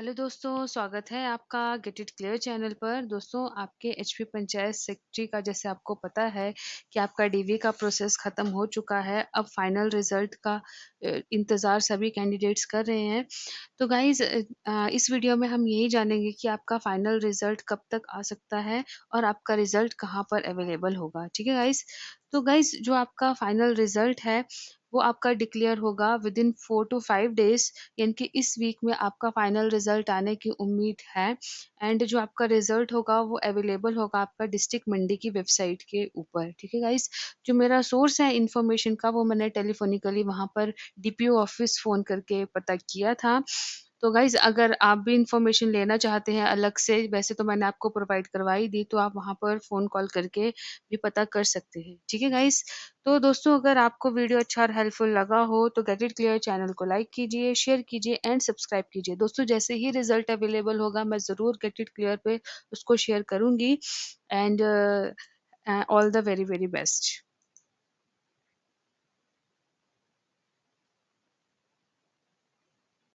hello दोस्तों स्वागत है आपका गेट इट क्लियर चैनल पर दोस्तों आपके एचपी पंचायत सेक्रेटरी का जैसे आपको पता है कि आपका डीवी का प्रोसेस ख़त्म हो चुका है अब फाइनल रिजल्ट का इंतज़ार सभी कैंडिडेट्स कर रहे हैं तो गाइज इस वीडियो में हम यही जानेंगे कि आपका फाइनल रिजल्ट कब तक आ सकता है और आपका रिजल्ट कहाँ पर अवेलेबल होगा ठीक है गाइज तो गाइज जो आपका फाइनल रिजल्ट है वो आपका डिक्लेयर होगा within four to five days यानी कि इस वीक में आपका फाइनल रिजल्ट आने की उम्मीद है एंड जो आपका रिजल्ट होगा वो अवेलेबल होगा आपका डिस्ट्रिक्ट मंडी की वेबसाइट के ऊपर ठीक है गाइस जो मेरा सोर्स है इन्फॉर्मेशन का वो मैंने टेलीफोनिकली वहाँ पर डी ऑफिस फ़ोन करके पता किया था तो गाइज अगर आप भी इंफॉर्मेशन लेना चाहते हैं अलग से वैसे तो मैंने आपको प्रोवाइड करवाई दी तो आप वहाँ पर फ़ोन कॉल करके भी पता कर सकते हैं ठीक है गाइज तो दोस्तों अगर आपको वीडियो अच्छा और हेल्पफुल लगा हो तो गेट इट क्लियर चैनल को लाइक कीजिए शेयर कीजिए एंड सब्सक्राइब कीजिए दोस्तों जैसे ही रिजल्ट अवेलेबल होगा मैं ज़रूर गेट इट क्लियर पे उसको शेयर करूंगी and all the very very best